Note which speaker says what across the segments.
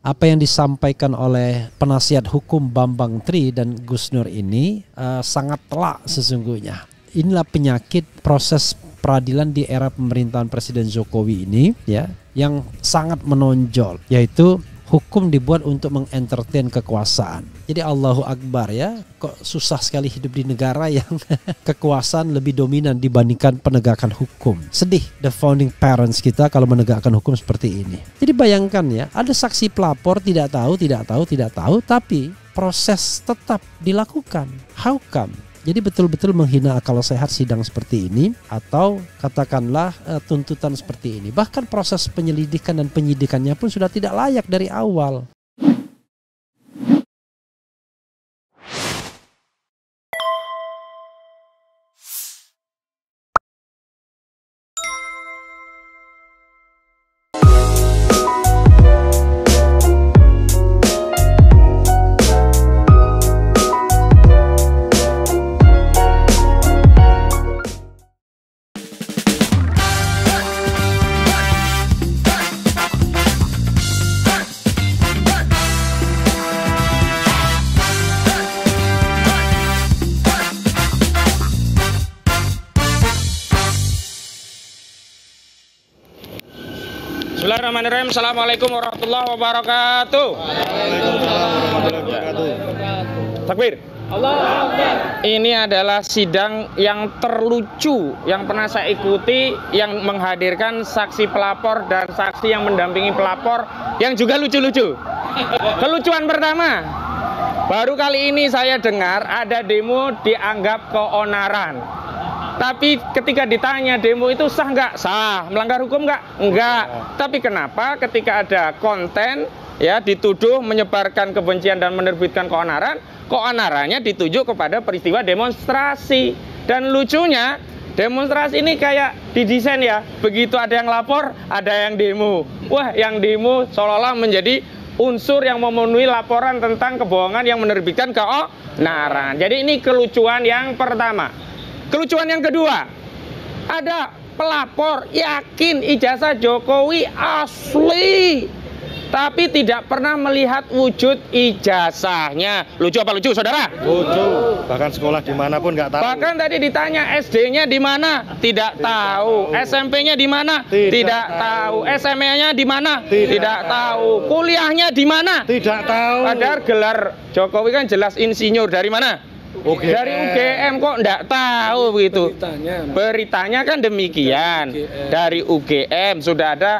Speaker 1: apa yang disampaikan oleh penasihat hukum Bambang Tri dan Gus Nur ini uh, sangat telak sesungguhnya. Inilah penyakit proses peradilan di era pemerintahan Presiden Jokowi ini ya yang sangat menonjol yaitu hukum dibuat untuk mengentertain kekuasaan. Jadi Allahu Akbar ya, kok susah sekali hidup di negara yang kekuasaan lebih dominan dibandingkan penegakan hukum. Sedih the founding parents kita kalau menegakkan hukum seperti ini. Jadi bayangkan ya, ada saksi pelapor tidak tahu, tidak tahu, tidak tahu, tapi proses tetap dilakukan. How come? Jadi betul-betul menghina akal sehat sidang seperti ini atau katakanlah e, tuntutan seperti ini. Bahkan proses penyelidikan dan penyidikannya pun sudah tidak layak dari
Speaker 2: awal. Assalamualaikum warahmatullahi wabarakatuh. Takbir. Allah Ini adalah sidang yang terlucu yang pernah saya ikuti yang menghadirkan saksi pelapor dan saksi yang mendampingi pelapor yang juga lucu-lucu. Kelucuan pertama, baru kali ini saya dengar ada demo dianggap keonaran. Tapi ketika ditanya demo itu sah nggak? Sah. Melanggar hukum nggak? Nggak. Tapi kenapa ketika ada konten ya dituduh menyebarkan kebencian dan menerbitkan keonaran, keonarannya ditujuk kepada peristiwa demonstrasi. Dan lucunya demonstrasi ini kayak didesain ya, begitu ada yang lapor, ada yang demo. Wah, yang demo seolah-olah menjadi unsur yang memenuhi laporan tentang kebohongan yang menerbitkan keonaran. Jadi ini kelucuan yang pertama. Kelucuan yang kedua, ada pelapor yakin ijazah Jokowi asli tapi tidak pernah melihat wujud ijazahnya. Lucu apa lucu, saudara? Lucu. Bahkan sekolah dimanapun nggak tahu. Bahkan tadi ditanya SD-nya di mana? Tidak, tahu. SMP-nya di mana? Tidak, tahu. SMA-nya di mana? Tidak, tahu. tahu. Kuliahnya di mana? Tidak tahu. Padahal gelar Jokowi kan jelas insinyur dari mana? UGM. Dari UGM kok enggak tahu Dari begitu. Beritanya, beritanya kan demikian. Dari UGM. Dari UGM sudah ada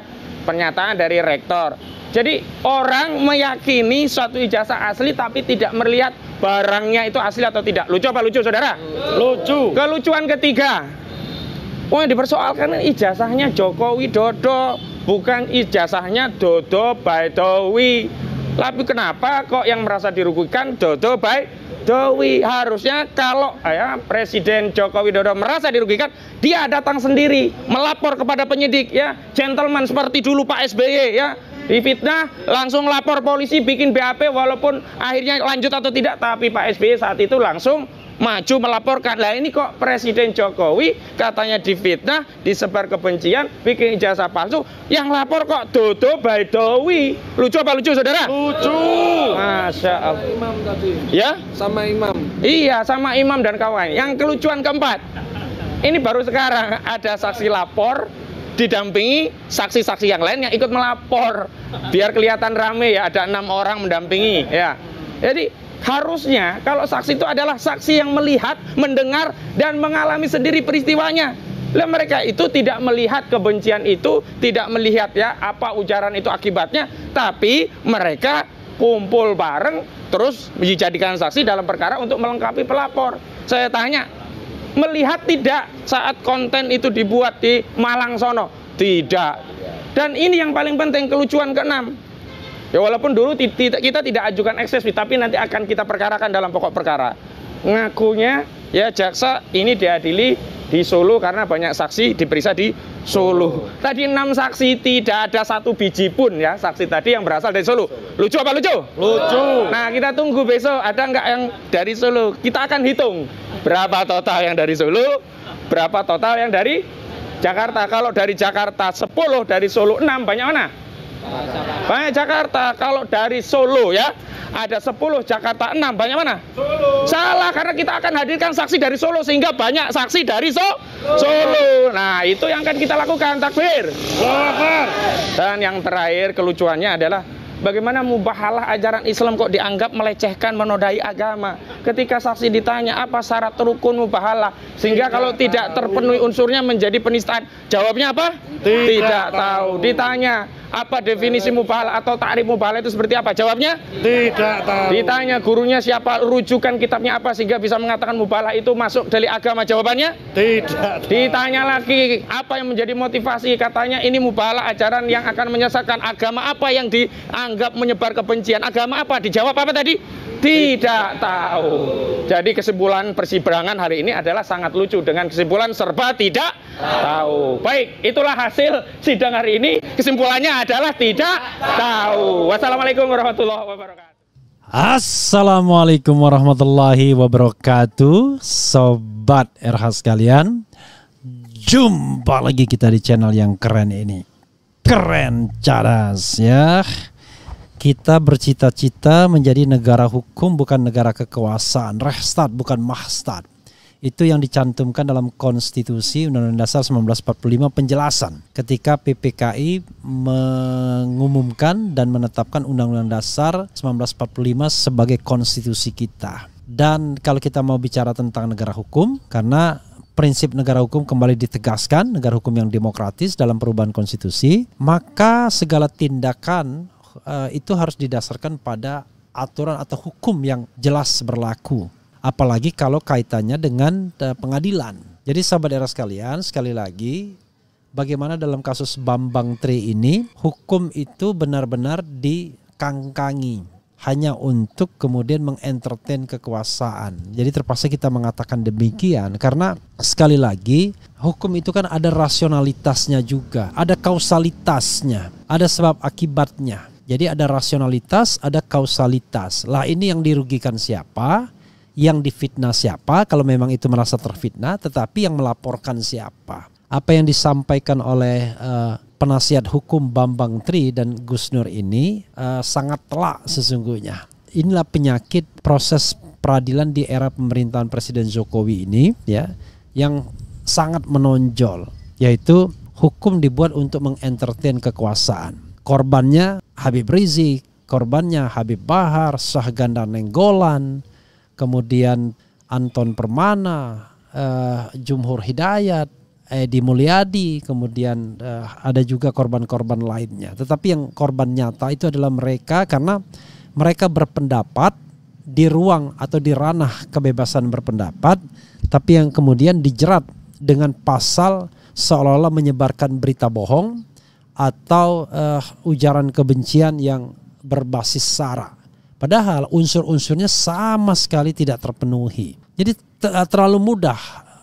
Speaker 2: pernyataan dari rektor. Jadi orang meyakini suatu ijazah asli tapi tidak melihat barangnya itu asli atau tidak. Lucu apa lucu saudara? Lucu. Kelucuan ketiga. Wah dipersoalkan ijazahnya Jokowi Dodo bukan ijazahnya Dodo Baidowi. Tapi kenapa kok yang merasa dirugikan Dodo Baidowi? Jokowi harusnya kalau eh, ya Presiden Joko Widodo merasa dirugikan dia datang sendiri melapor kepada penyidik ya gentleman seperti dulu Pak SBY ya difitnah langsung lapor polisi bikin BAP walaupun akhirnya lanjut atau tidak tapi Pak SBY saat itu langsung maju melaporkan. Lah ini kok Presiden Jokowi katanya difitnah, disebar kebencian, bikin jasa palsu. Yang lapor kok Dodo Baidowi. Lucu apa lucu saudara? Lucu. Masya Allah. Sama imam tadi. Ya? Sama imam. Iya, sama imam dan kawan. Yang kelucuan keempat. Ini baru sekarang ada saksi lapor didampingi saksi-saksi yang lain yang ikut melapor biar kelihatan rame ya ada enam orang mendampingi ya jadi Harusnya kalau saksi itu adalah saksi yang melihat, mendengar dan mengalami sendiri peristiwanya. Lah mereka itu tidak melihat kebencian itu, tidak melihat ya apa ujaran itu akibatnya, tapi mereka kumpul bareng terus dijadikan saksi dalam perkara untuk melengkapi pelapor. Saya tanya, melihat tidak saat konten itu dibuat di Malang sono? Tidak. Dan ini yang paling penting kelucuan keenam. Ya walaupun dulu kita tidak ajukan ekses tapi nanti akan kita perkarakan dalam pokok perkara. Ngakunya ya jaksa ini diadili di Solo karena banyak saksi diperiksa di Solo. Oh. Tadi enam saksi tidak ada satu biji pun ya saksi tadi yang berasal dari Solo. Lucu apa lucu? Lucu. Nah kita tunggu besok ada nggak yang dari Solo. Kita akan hitung berapa total yang dari Solo, berapa total yang dari Jakarta. Kalau dari Jakarta 10, dari Solo 6, banyak mana? Banyak Jakarta. Kalau dari Solo ya, ada 10, Jakarta 6. Banyak mana? Solo. Salah, karena kita akan hadirkan saksi dari Solo sehingga banyak saksi dari so Solo. Solo. Nah, itu yang akan kita lakukan. Takbir. Dan yang terakhir kelucuannya adalah Bagaimana mubahalah ajaran Islam kok dianggap melecehkan, menodai agama? Ketika saksi ditanya apa syarat rukun mubahalah, sehingga kalau tidak terpenuhi unsurnya menjadi penistaan. Jawabnya apa? Tidak, tidak tahu. tahu. Ditanya, apa definisi mubal atau takrif mubal itu seperti apa? Jawabnya tidak tahu. Ditanya gurunya siapa, rujukan kitabnya apa sehingga bisa mengatakan mubal itu masuk dari agama? Jawabannya tidak. Tahu. Ditanya lagi apa yang menjadi motivasi? Katanya ini mubal ajaran yang akan menyesatkan agama apa yang dianggap menyebar kebencian? Agama apa? Dijawab apa tadi? tidak tahu. Jadi kesimpulan persidangan hari ini adalah sangat lucu dengan kesimpulan serba tidak tahu. Baik, itulah hasil sidang hari ini. Kesimpulannya adalah tidak tahu. Wassalamualaikum warahmatullahi wabarakatuh.
Speaker 1: Assalamualaikum warahmatullahi wabarakatuh Sobat RH sekalian Jumpa lagi kita di channel yang keren ini Keren cadas ya kita bercita-cita menjadi negara hukum bukan negara kekuasaan, rehstat bukan Mahstad. Itu yang dicantumkan dalam konstitusi Undang-Undang Dasar 1945 penjelasan ketika PPKI mengumumkan dan menetapkan Undang-Undang Dasar 1945 sebagai konstitusi kita. Dan kalau kita mau bicara tentang negara hukum karena prinsip negara hukum kembali ditegaskan, negara hukum yang demokratis dalam perubahan konstitusi, maka segala tindakan Eh, itu harus didasarkan pada aturan atau hukum yang jelas berlaku. Apalagi kalau kaitannya dengan eh, pengadilan. Jadi sahabat era sekalian, sekali lagi bagaimana dalam kasus Bambang Tri ini hukum itu benar-benar dikangkangi hanya untuk kemudian mengentertain kekuasaan. Jadi terpaksa kita mengatakan demikian karena sekali lagi hukum itu kan ada rasionalitasnya juga, ada kausalitasnya, ada sebab akibatnya. Jadi ada rasionalitas, ada kausalitas. Lah ini yang dirugikan siapa? Yang difitnah siapa? Kalau memang itu merasa terfitnah, tetapi yang melaporkan siapa? Apa yang disampaikan oleh uh, penasihat hukum Bambang Tri dan Gus Nur ini uh, sangat telak sesungguhnya. Inilah penyakit proses peradilan di era pemerintahan Presiden Jokowi ini ya yang sangat menonjol yaitu hukum dibuat untuk mengentertain kekuasaan. Korbannya Habib Rizik, korbannya Habib Bahar, Sahganda Nenggolan, kemudian Anton Permana, eh, Jumhur Hidayat, Edi Mulyadi, kemudian eh, ada juga korban-korban lainnya. Tetapi yang korban nyata itu adalah mereka karena mereka berpendapat di ruang atau di ranah kebebasan berpendapat, tapi yang kemudian dijerat dengan pasal seolah-olah menyebarkan berita bohong atau uh, ujaran kebencian yang berbasis sara. Padahal unsur-unsurnya sama sekali tidak terpenuhi. Jadi eh, terlalu mudah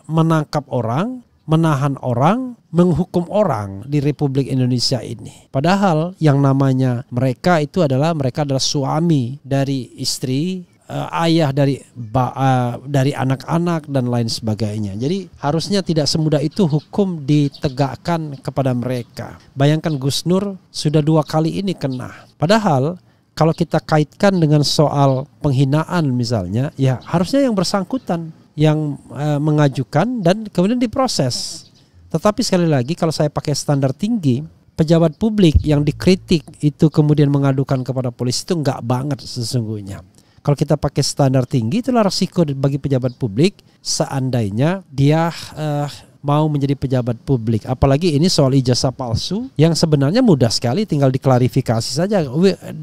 Speaker 1: menangkap orang, menahan orang, menghukum orang di Republik Indonesia ini. Padahal yang namanya mereka itu adalah mereka adalah suami dari istri, uh, ayah dari uh, dari anak-anak dan lain sebagainya. Jadi harusnya tidak semudah itu hukum ditegakkan kepada mereka. Bayangkan Gus Nur sudah dua kali ini kena. Padahal kalau kita kaitkan dengan soal penghinaan misalnya, ya harusnya yang bersangkutan yang uh, mengajukan dan kemudian diproses. Tetapi sekali lagi kalau saya pakai standar tinggi, pejabat publik yang dikritik itu kemudian mengadukan kepada polisi itu enggak banget sesungguhnya. Kalau kita pakai standar tinggi itulah resiko bagi pejabat publik seandainya dia uh, mau menjadi pejabat publik. Apalagi ini soal ijazah palsu yang sebenarnya mudah sekali tinggal diklarifikasi saja.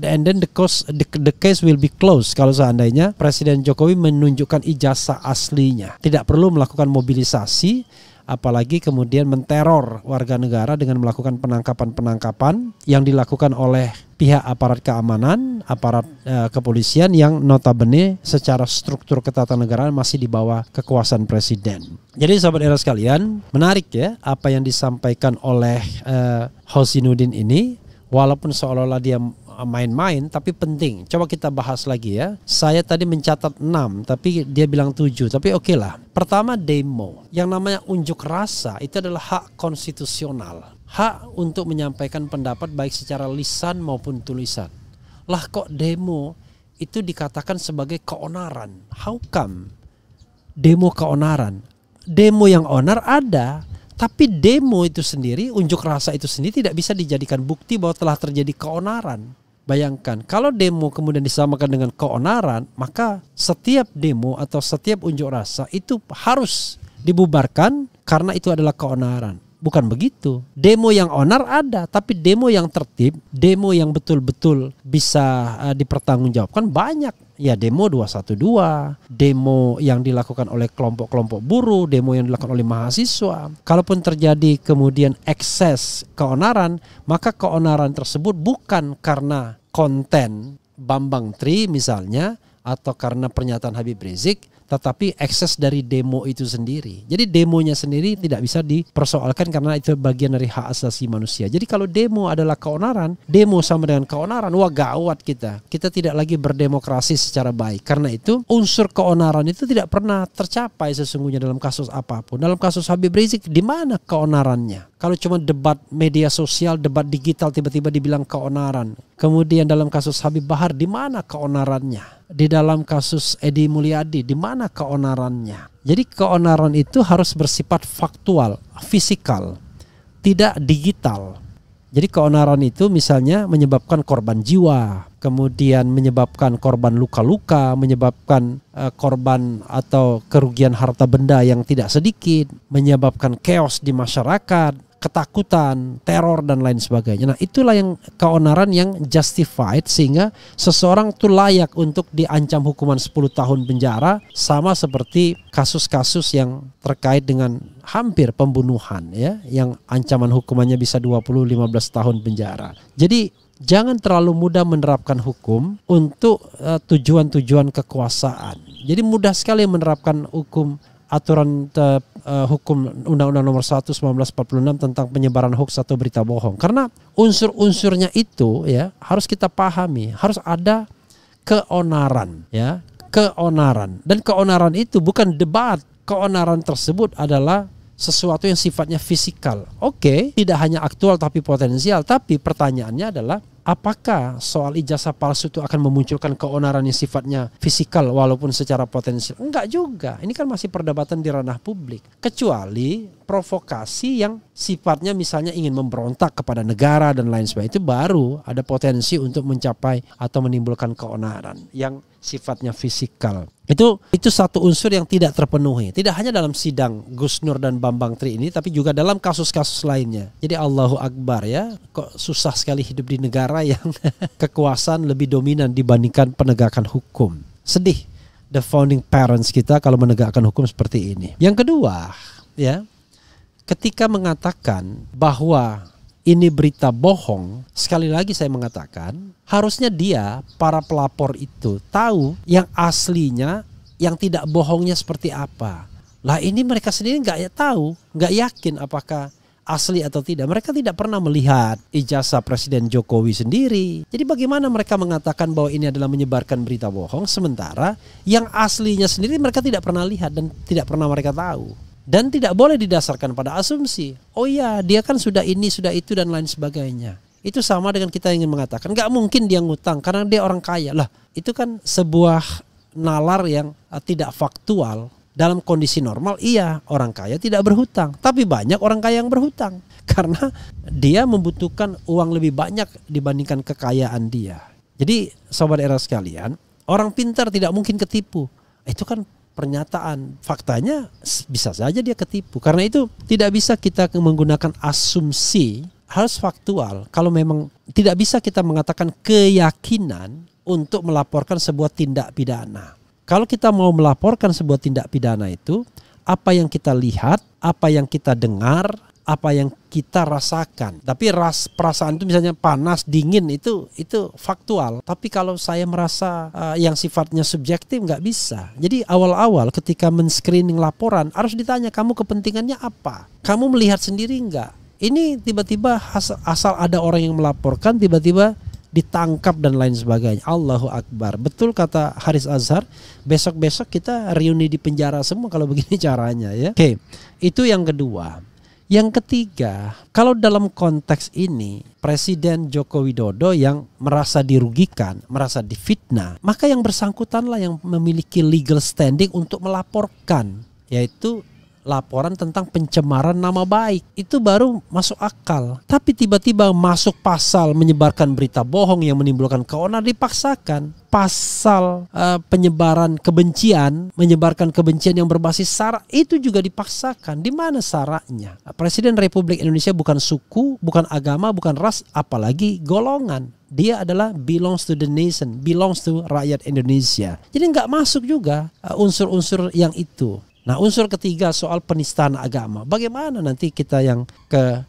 Speaker 1: And then the cost, the, the case will be closed kalau seandainya Presiden Jokowi menunjukkan ijazah aslinya. Tidak perlu melakukan mobilisasi apalagi kemudian menteror warga negara dengan melakukan penangkapan-penangkapan yang dilakukan oleh pihak aparat keamanan, aparat e, kepolisian yang notabene secara struktur ketatanegaraan masih di bawah kekuasaan presiden. Jadi sahabat era sekalian, menarik ya apa yang disampaikan oleh e, eh, Hosinuddin ini walaupun seolah-olah dia Eh, main-main tapi penting. Coba kita bahas lagi ya. Saya tadi mencatat 6 tapi dia bilang 7. Tapi oke okay lah. Pertama demo. Yang namanya unjuk rasa itu adalah hak konstitusional. Hak untuk menyampaikan pendapat baik secara lisan maupun tulisan. Lah kok demo itu dikatakan sebagai keonaran. How come? Demo keonaran. Demo yang onar ada, tapi demo itu sendiri, unjuk rasa itu sendiri tidak bisa dijadikan bukti bahwa telah terjadi keonaran. Bayangkan kalau demo kemudian disamakan dengan keonaran, maka setiap demo atau setiap unjuk rasa itu harus dibubarkan karena itu adalah keonaran. Bukan begitu. Demo yang onar ada, tapi demo yang tertib, demo yang betul-betul bisa uh, dipertanggungjawabkan banyak ya demo 212, demo yang dilakukan oleh kelompok-kelompok buruh, demo yang dilakukan oleh mahasiswa. Kalaupun terjadi kemudian ekses keonaran, maka keonaran tersebut bukan karena konten Bambang Tri misalnya atau karena pernyataan Habib Rizik, tetapi akses dari demo itu sendiri. Jadi demonya sendiri tidak bisa dipersoalkan karena itu bagian dari hak asasi manusia. Jadi kalau demo adalah keonaran, demo sama dengan keonaran, wah gawat kita. Kita tidak lagi berdemokrasi secara baik. Karena itu unsur keonaran itu tidak pernah tercapai sesungguhnya dalam kasus apapun. Dalam kasus Habib Rizik, di mana keonarannya? Kalau cuma debat media sosial, debat digital tiba-tiba dibilang keonaran. Kemudian dalam kasus Habib Bahar di mana keonarannya? Di dalam kasus Edi Mulyadi di mana keonarannya? Jadi keonaran itu harus bersifat faktual, fisikal, tidak digital. Jadi keonaran itu misalnya menyebabkan korban jiwa, kemudian menyebabkan korban luka-luka, menyebabkan eh, korban atau kerugian harta benda yang tidak sedikit, menyebabkan chaos di masyarakat, ketakutan, teror dan lain sebagainya. Nah, itulah yang keonaran yang justified sehingga seseorang itu layak untuk diancam hukuman 10 tahun penjara sama seperti kasus-kasus yang terkait dengan hampir pembunuhan ya yang ancaman hukumannya bisa 20 15 tahun penjara. Jadi jangan terlalu mudah menerapkan hukum untuk eh, tujuan-tujuan uh, kekuasaan. Jadi mudah sekali menerapkan hukum aturan uh, uh, hukum Undang-Undang Nomor 1 1946 tentang penyebaran hoax atau berita bohong. Karena unsur-unsurnya itu ya harus kita pahami, harus ada keonaran ya, keonaran. Dan keonaran itu bukan debat. Keonaran tersebut adalah sesuatu yang sifatnya fisikal. Oke, okay, tidak hanya aktual tapi potensial, tapi pertanyaannya adalah apakah soal ijazah palsu itu akan memunculkan keonaran yang sifatnya fisikal walaupun secara potensial? Enggak juga. Ini kan masih perdebatan di ranah publik. Kecuali provokasi yang sifatnya misalnya ingin memberontak kepada negara dan lain sebagainya itu baru ada potensi untuk mencapai atau menimbulkan keonaran yang sifatnya fisikal. Itu itu satu unsur yang tidak terpenuhi. Tidak hanya dalam sidang Gus Nur dan Bambang Tri ini tapi juga dalam kasus-kasus lainnya. Jadi Allahu Akbar ya, kok susah sekali hidup di negara yang kekuasaan lebih dominan dibandingkan penegakan hukum. Sedih the founding parents kita kalau menegakkan hukum seperti ini. Yang kedua, ya, ketika mengatakan bahwa ini berita bohong, sekali lagi saya mengatakan, harusnya dia, para pelapor itu, tahu yang aslinya, yang tidak bohongnya seperti apa. Lah ini mereka sendiri nggak ya tahu, nggak yakin apakah asli atau tidak. Mereka tidak pernah melihat ijazah Presiden Jokowi sendiri. Jadi bagaimana mereka mengatakan bahwa ini adalah menyebarkan berita bohong, sementara yang aslinya sendiri mereka tidak pernah lihat dan tidak pernah mereka tahu dan tidak boleh didasarkan pada asumsi. Oh iya, dia kan sudah ini, sudah itu dan lain sebagainya. Itu sama dengan kita ingin mengatakan nggak mungkin dia ngutang karena dia orang kaya. Lah, itu kan sebuah nalar yang eh, tidak faktual. Dalam kondisi normal iya orang kaya tidak berhutang, tapi banyak orang kaya yang berhutang karena dia membutuhkan uang lebih banyak dibandingkan kekayaan dia. Jadi sobat era sekalian, orang pintar tidak mungkin ketipu. Itu kan pernyataan faktanya bisa saja dia ketipu karena itu tidak bisa kita menggunakan asumsi harus faktual kalau memang tidak bisa kita mengatakan keyakinan untuk melaporkan sebuah tindak pidana kalau kita mau melaporkan sebuah tindak pidana itu apa yang kita lihat apa yang kita dengar apa yang kita rasakan. Tapi ras perasaan itu misalnya panas, dingin itu itu faktual. Tapi kalau saya merasa uh, yang sifatnya subjektif nggak bisa. Jadi awal-awal ketika men-screening laporan harus ditanya kamu kepentingannya apa? Kamu melihat sendiri nggak? Ini tiba-tiba asal ada orang yang melaporkan tiba-tiba ditangkap dan lain sebagainya. Allahu Akbar. Betul kata Haris Azhar, besok-besok kita reuni di penjara semua kalau begini caranya ya. Oke, okay. itu yang kedua. Yang ketiga, kalau dalam konteks ini Presiden Joko Widodo yang merasa dirugikan, merasa difitnah, maka yang bersangkutanlah yang memiliki legal standing untuk melaporkan, yaitu laporan tentang pencemaran nama baik. Itu baru masuk akal. Tapi tiba-tiba masuk pasal menyebarkan berita bohong yang menimbulkan keonar dipaksakan. Pasal uh, penyebaran kebencian, menyebarkan kebencian yang berbasis sara itu juga dipaksakan. Di mana saranya? Presiden Republik Indonesia bukan suku, bukan agama, bukan ras, apalagi golongan dia adalah belongs to the nation, belongs to rakyat Indonesia. Jadi nggak masuk juga eh, unsur-unsur yang itu. Nah unsur ketiga soal penistaan agama. Bagaimana nanti kita yang ke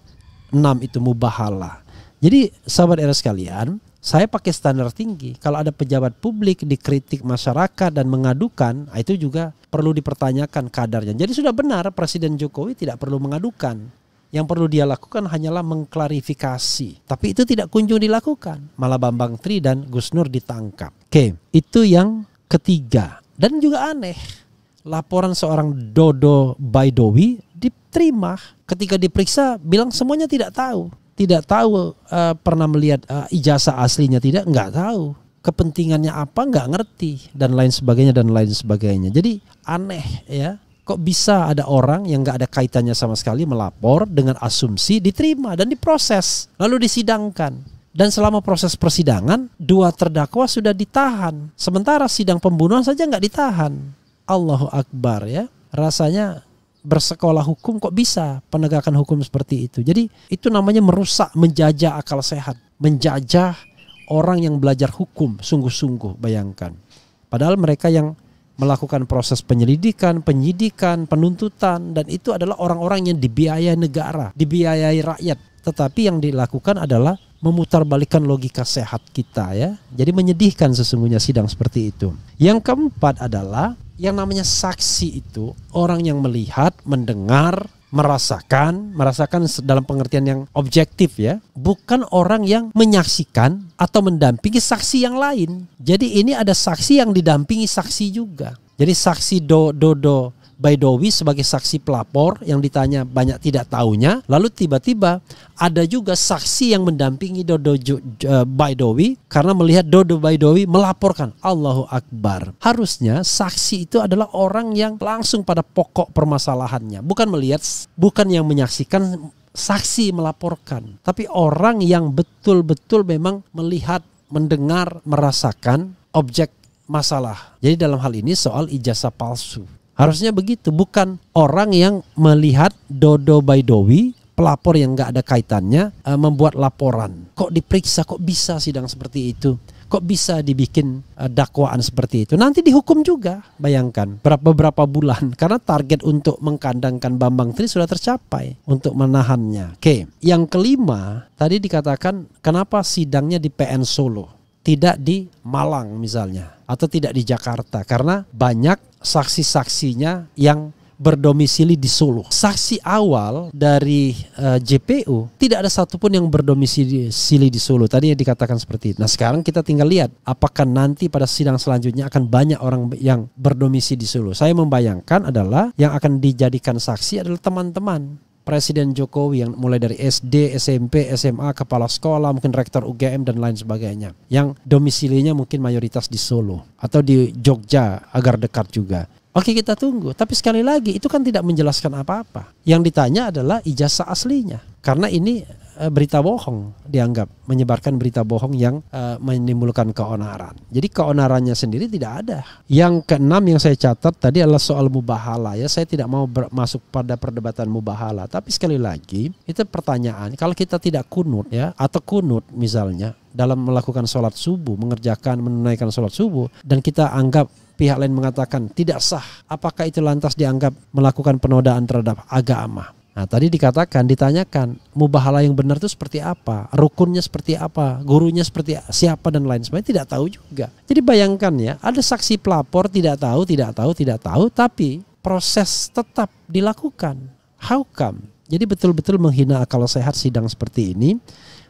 Speaker 1: enam itu mubahala. Jadi sahabat era sekalian, saya pakai standar tinggi. Kalau ada pejabat publik dikritik masyarakat dan mengadukan, nah, itu juga perlu dipertanyakan kadarnya. Jadi sudah benar Presiden Jokowi tidak perlu mengadukan. Yang perlu dia lakukan hanyalah mengklarifikasi. Tapi itu tidak kunjung dilakukan. Malah Bambang Tri dan Gus Nur ditangkap. Oke, itu yang ketiga. Dan juga aneh laporan seorang Dodo Baidowi diterima. Ketika diperiksa bilang semuanya tidak tahu. Tidak tahu uh, pernah melihat uh, ijazah aslinya tidak, nggak tahu. Kepentingannya apa nggak ngerti dan lain sebagainya dan lain sebagainya. Jadi aneh ya kok bisa ada orang yang nggak ada kaitannya sama sekali melapor dengan asumsi diterima dan diproses lalu disidangkan dan selama proses persidangan dua terdakwa sudah ditahan sementara sidang pembunuhan saja nggak ditahan Allahu Akbar ya. Rasanya bersekolah hukum kok bisa penegakan hukum seperti itu. Jadi itu namanya merusak, menjajah akal sehat, menjajah orang yang belajar hukum sungguh-sungguh bayangkan. Padahal mereka yang melakukan proses penyelidikan, penyidikan, penuntutan dan itu adalah orang-orang yang dibiayai negara, dibiayai rakyat. Tetapi yang dilakukan adalah memutarbalikkan logika sehat kita ya. Jadi menyedihkan sesungguhnya sidang seperti itu. Yang keempat adalah yang namanya saksi itu orang yang melihat, mendengar, merasakan, merasakan dalam pengertian yang objektif ya, bukan orang yang menyaksikan atau mendampingi saksi yang lain. Jadi ini ada saksi yang didampingi saksi juga. Jadi saksi do do do Baidowi sebagai saksi pelapor yang ditanya banyak tidak tahunya. Lalu tiba-tiba ada juga saksi yang mendampingi Dodo uh, eh, Baidowi karena melihat Dodo Baidowi melaporkan Allahu Akbar. Harusnya saksi itu adalah orang yang langsung pada pokok permasalahannya, bukan melihat bukan yang menyaksikan saksi melaporkan, tapi orang yang betul-betul memang melihat, mendengar, merasakan objek masalah. Jadi dalam hal ini soal ijazah palsu. Harusnya begitu, bukan orang yang melihat Dodo by Baidowi pelapor yang nggak ada kaitannya uh, membuat laporan. Kok diperiksa, kok bisa sidang seperti itu? Kok bisa dibikin uh, dakwaan seperti itu? Nanti dihukum juga, bayangkan. Berapa beberapa bulan karena target untuk mengkandangkan Bambang Tri sudah tercapai untuk menahannya. Oke, yang kelima tadi dikatakan kenapa sidangnya di PN Solo, tidak di Malang misalnya atau tidak di Jakarta karena banyak saksi-saksinya yang berdomisili di Solo. Saksi awal dari uh, eh, JPU tidak ada satupun yang berdomisili di Solo. Tadi yang dikatakan seperti itu. Nah sekarang kita tinggal lihat apakah nanti pada sidang selanjutnya akan banyak orang yang berdomisili di Solo. Saya membayangkan adalah yang akan dijadikan saksi adalah teman-teman Presiden Jokowi yang mulai dari SD, SMP, SMA, kepala sekolah, mungkin rektor UGM dan lain sebagainya. Yang domisilinya mungkin mayoritas di Solo atau di Jogja agar dekat juga. Oke kita tunggu, tapi sekali lagi itu kan tidak menjelaskan apa-apa. Yang ditanya adalah ijazah aslinya. Karena ini Eh, berita bohong dianggap menyebarkan berita bohong yang uh, menimbulkan keonaran. Jadi keonarannya sendiri tidak ada. Yang keenam yang saya catat tadi adalah soal mubahala ya. Saya tidak mau masuk pada perdebatan mubahala, tapi sekali lagi itu pertanyaan kalau kita tidak kunut ya atau kunut misalnya dalam melakukan sholat subuh, mengerjakan, menunaikan sholat subuh, dan kita anggap pihak lain mengatakan tidak sah, apakah itu lantas dianggap melakukan penodaan terhadap agama? Nah tadi dikatakan, ditanyakan mubahala yang benar itu seperti apa, rukunnya seperti apa, gurunya seperti siapa dan lain sebagainya tidak tahu juga. Jadi bayangkan ya, ada saksi pelapor tidak tahu, tidak tahu, tidak tahu, tapi proses tetap dilakukan. How come? Jadi betul-betul menghina akal sehat sidang seperti ini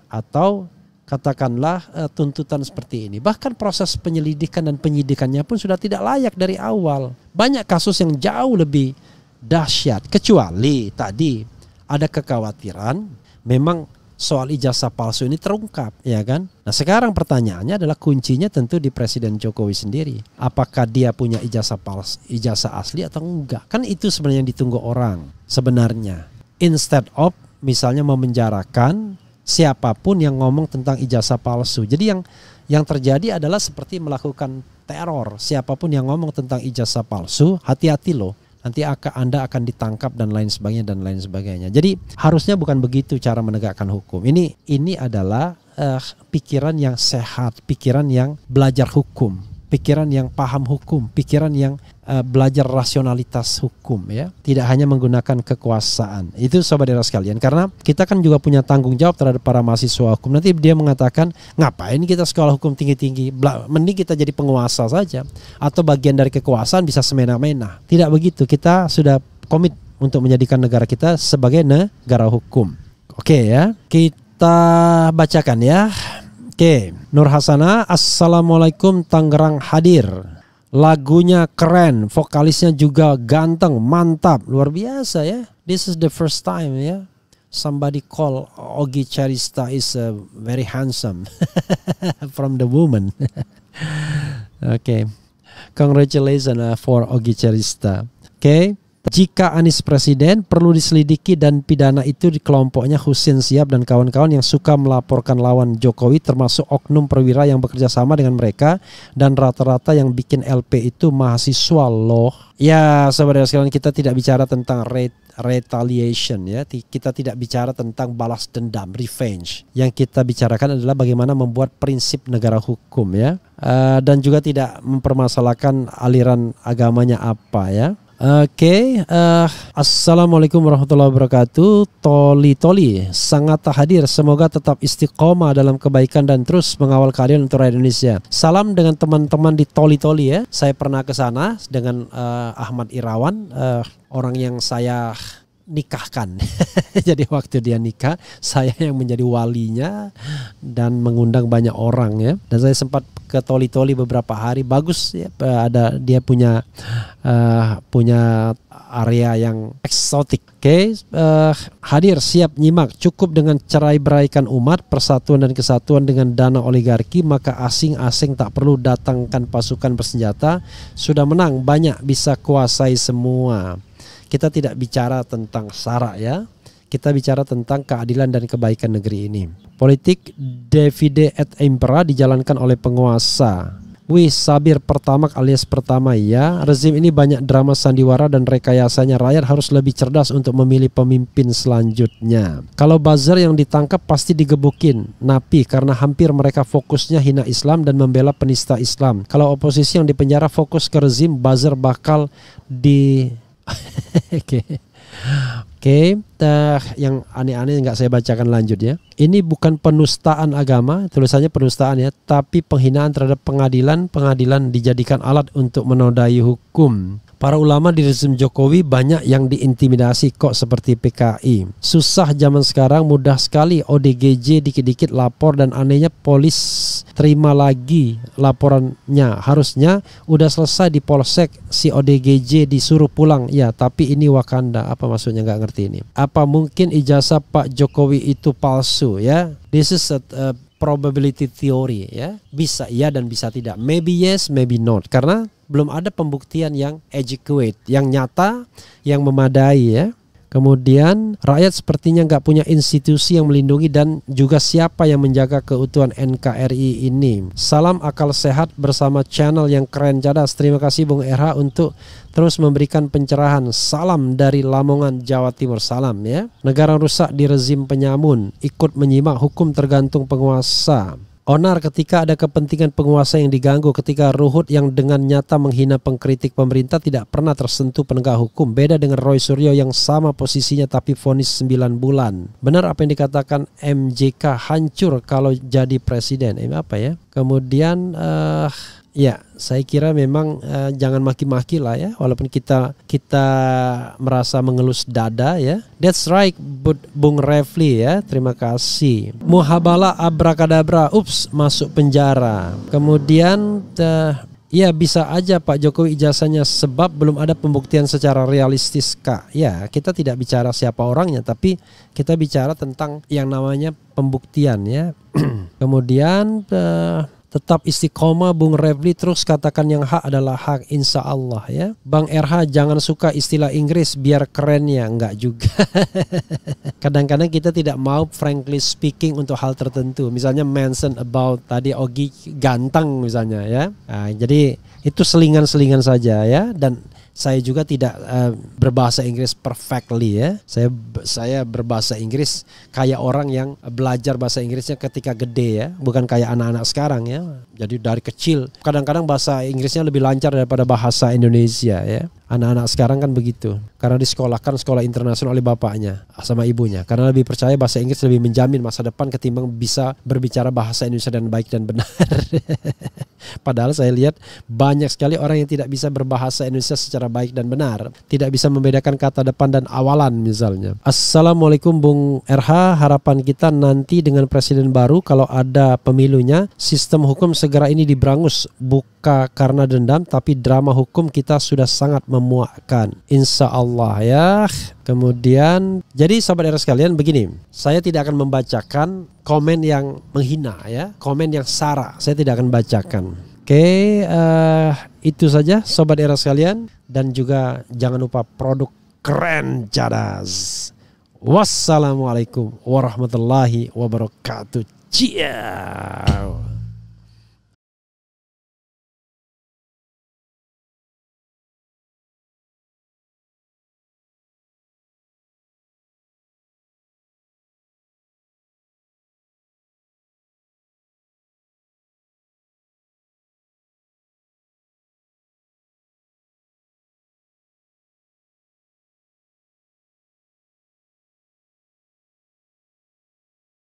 Speaker 1: atau katakanlah uh, tuntutan seperti ini. Bahkan proses penyelidikan dan penyidikannya pun sudah tidak layak dari awal. Banyak kasus yang jauh lebih dahsyat kecuali tadi ada kekhawatiran memang soal ijazah palsu ini terungkap ya kan nah sekarang pertanyaannya adalah kuncinya tentu di Presiden Jokowi sendiri apakah dia punya ijazah palsu ijazah asli atau enggak kan itu sebenarnya yang ditunggu orang sebenarnya instead of misalnya memenjarakan siapapun yang ngomong tentang ijazah palsu jadi yang yang terjadi adalah seperti melakukan teror siapapun yang ngomong tentang ijazah palsu hati-hati loh nanti Anda akan ditangkap dan lain sebagainya dan lain sebagainya. Jadi harusnya bukan begitu cara menegakkan hukum. Ini ini adalah uh, pikiran yang sehat, pikiran yang belajar hukum pikiran yang paham hukum, pikiran yang uh, belajar rasionalitas hukum ya, tidak hanya menggunakan kekuasaan. Itu sobat era sekalian karena kita kan juga punya tanggung jawab terhadap para mahasiswa hukum. Nanti dia mengatakan, "Ngapain kita sekolah hukum tinggi-tinggi? Mending kita jadi penguasa saja atau bagian dari kekuasaan bisa semena-mena." Tidak begitu. Kita sudah komit untuk menjadikan negara kita sebagai negara hukum. Oke ya. Kita bacakan ya. Oke, Nur Hasana, Assalamualaikum Tangerang hadir. Lagunya keren, vokalisnya juga ganteng, mantap, luar biasa ya. This is the first time ya. Somebody call Ogi Charista is uh, very handsome from the woman. Oke, okay. congratulations uh, for Ogi Charista. Oke. Okay. Jika Anies Presiden perlu diselidiki dan pidana itu di kelompoknya Husin Siap dan kawan-kawan yang suka melaporkan lawan Jokowi termasuk oknum perwira yang bekerja sama dengan mereka dan rata-rata yang bikin LP itu mahasiswa loh. Ya sebenarnya sekalian kita tidak bicara tentang rate retaliation ya kita tidak bicara tentang balas dendam revenge yang kita bicarakan adalah bagaimana membuat prinsip negara hukum ya uh, dan juga tidak mempermasalahkan aliran agamanya apa ya Oke, okay, uh, eh, assalamualaikum warahmatullahi wabarakatuh. Toli Toli, sangat hadir. Semoga tetap istiqomah dalam kebaikan dan terus mengawal kalian untuk rakyat Indonesia. Salam dengan teman-teman di Toli Toli ya. Saya pernah ke sana dengan uh, Ahmad Irawan, uh, orang yang saya nikahkan. Jadi waktu dia nikah, saya yang menjadi walinya dan mengundang banyak orang ya. Dan saya sempat ke toli-toli beberapa hari. Bagus ya eh, ada dia punya uh, punya area yang eksotik. Oke, okay? uh, eh, hadir siap nyimak. Cukup dengan cerai beraikan umat, persatuan dan kesatuan dengan dana oligarki, maka asing-asing tak perlu datangkan pasukan bersenjata. Sudah menang, banyak bisa kuasai semua kita tidak bicara tentang sara ya. Kita bicara tentang keadilan dan kebaikan negeri ini. Politik divide et impera dijalankan oleh penguasa. Wih, Sabir pertama alias pertama ya. Rezim ini banyak drama sandiwara dan rekayasanya. Rakyat harus lebih cerdas untuk memilih pemimpin selanjutnya. Kalau buzzer yang ditangkap pasti digebukin, napi karena hampir mereka fokusnya hina Islam dan membela penista Islam. Kalau oposisi yang dipenjara fokus ke rezim, buzzer bakal di Oke. Okay. Oke, okay, yang aneh-aneh nggak saya bacakan lanjut ya. Ini bukan penustaan agama, tulisannya penustaan ya, tapi penghinaan terhadap pengadilan. Pengadilan dijadikan alat untuk menodai hukum. Para ulama di rezim Jokowi banyak yang diintimidasi kok seperti PKI. Susah zaman sekarang mudah sekali ODGJ dikit-dikit lapor dan anehnya polis terima lagi laporannya. Harusnya udah selesai di polsek si ODGJ disuruh pulang. Ya tapi ini Wakanda apa maksudnya Gak ngerti ini. Apa mungkin ijazah Pak Jokowi itu palsu ya? This is a, a probability theory ya. Bisa ya dan bisa tidak. Maybe yes, maybe not. Karena belum ada pembuktian yang adequate, yang nyata, yang memadai ya. Kemudian rakyat sepertinya nggak punya institusi yang melindungi dan juga siapa yang menjaga keutuhan NKRI ini. Salam akal sehat bersama channel yang keren cadas. Terima kasih Bung RH untuk terus memberikan pencerahan. Salam dari Lamongan, Jawa Timur. Salam ya. Negara rusak di rezim penyamun, ikut menyimak hukum tergantung penguasa. Onar ketika ada kepentingan penguasa yang diganggu, ketika Ruhut yang dengan nyata menghina pengkritik pemerintah tidak pernah tersentuh penegak hukum. Beda dengan Roy Suryo yang sama posisinya tapi vonis 9 bulan. Benar apa yang dikatakan MJK hancur kalau jadi presiden. Ini eh, apa ya? Kemudian uh, Ya, saya kira memang uh, jangan maki-maki lah ya, walaupun kita kita merasa mengelus dada ya. That's right, but Bung Refli ya, terima kasih. Muhabala abrakadabra, ups, masuk penjara. Kemudian uh, Ya bisa aja Pak Jokowi ijazahnya sebab belum ada pembuktian secara realistis kak. Ya kita tidak bicara siapa orangnya tapi kita bicara tentang yang namanya pembuktian ya. Kemudian uh, tetap istiqomah Bung Revli terus katakan yang hak adalah hak insya Allah ya Bang RH jangan suka istilah Inggris biar keren ya enggak juga kadang-kadang kita tidak mau frankly speaking untuk hal tertentu misalnya mention about tadi Ogi ganteng misalnya ya nah, jadi itu selingan-selingan saja ya dan saya juga tidak uh, berbahasa Inggris perfectly ya. Saya saya berbahasa Inggris kayak orang yang belajar bahasa Inggrisnya ketika gede ya, bukan kayak anak-anak sekarang ya. Jadi dari kecil kadang-kadang bahasa Inggrisnya lebih lancar daripada bahasa Indonesia ya. Anak-anak sekarang kan begitu. Karena disekolahkan sekolah internasional oleh bapaknya ah, sama ibunya. Karena lebih percaya bahasa Inggris lebih menjamin masa depan ketimbang bisa berbicara bahasa Indonesia dan baik dan benar. Padahal saya lihat banyak sekali orang yang tidak bisa berbahasa Indonesia secara baik dan benar. Tidak bisa membedakan kata depan dan awalan misalnya. Assalamualaikum Bung RH. Harapan kita nanti dengan presiden baru kalau ada pemilunya sistem hukum segera ini diberangus. Buka karena dendam tapi drama hukum kita sudah sangat memuakkan. Insya Allah ya. Kemudian, jadi sahabat era sekalian begini, saya tidak akan membacakan komen yang menghina ya, komen yang sara, saya tidak akan bacakan. Oke, uh, itu saja sobat era sekalian dan juga jangan lupa produk keren cadas. Wassalamualaikum warahmatullahi
Speaker 2: wabarakatuh. Ciao.